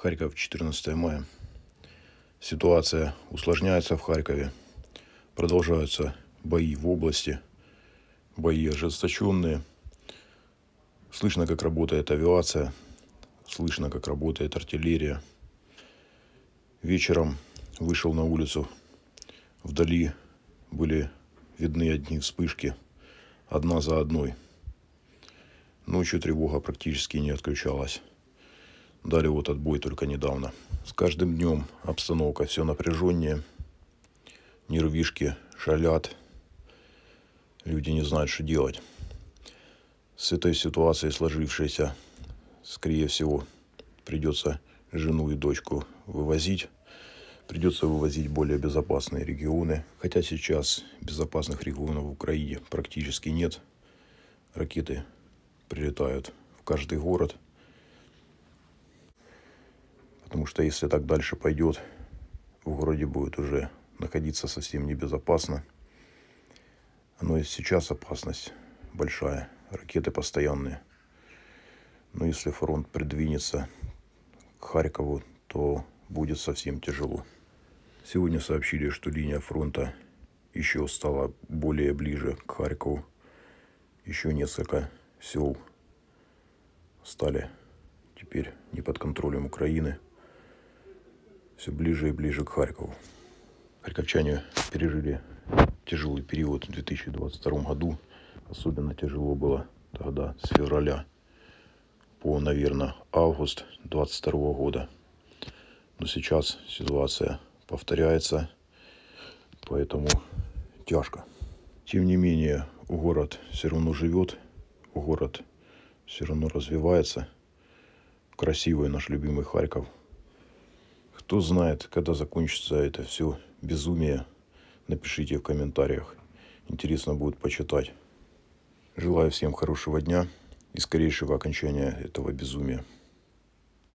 Харьков, 14 мая. Ситуация усложняется в Харькове. Продолжаются бои в области. Бои ожесточенные. Слышно, как работает авиация. Слышно, как работает артиллерия. Вечером вышел на улицу. Вдали были видны одни вспышки. Одна за одной. Ночью тревога практически не отключалась. Дали вот отбой только недавно. С каждым днем обстановка все напряженнее. Нервишки шалят. Люди не знают, что делать. С этой ситуацией сложившейся, скорее всего, придется жену и дочку вывозить. Придется вывозить более безопасные регионы. Хотя сейчас безопасных регионов в Украине практически нет. Ракеты прилетают в каждый город – потому что если так дальше пойдет, в городе будет уже находиться совсем небезопасно. Но и сейчас опасность большая, ракеты постоянные. Но если фронт придвинется к Харькову, то будет совсем тяжело. Сегодня сообщили, что линия фронта еще стала более ближе к Харькову. Еще несколько сел стали теперь не под контролем Украины – все ближе и ближе к Харькову. Харьковчане пережили тяжелый период в 2022 году. Особенно тяжело было тогда с февраля по, наверное, август 2022 года. Но сейчас ситуация повторяется, поэтому тяжко. Тем не менее, город все равно живет, город все равно развивается. Красивый наш любимый Харьков – кто знает, когда закончится это все безумие, напишите в комментариях. Интересно будет почитать. Желаю всем хорошего дня и скорейшего окончания этого безумия.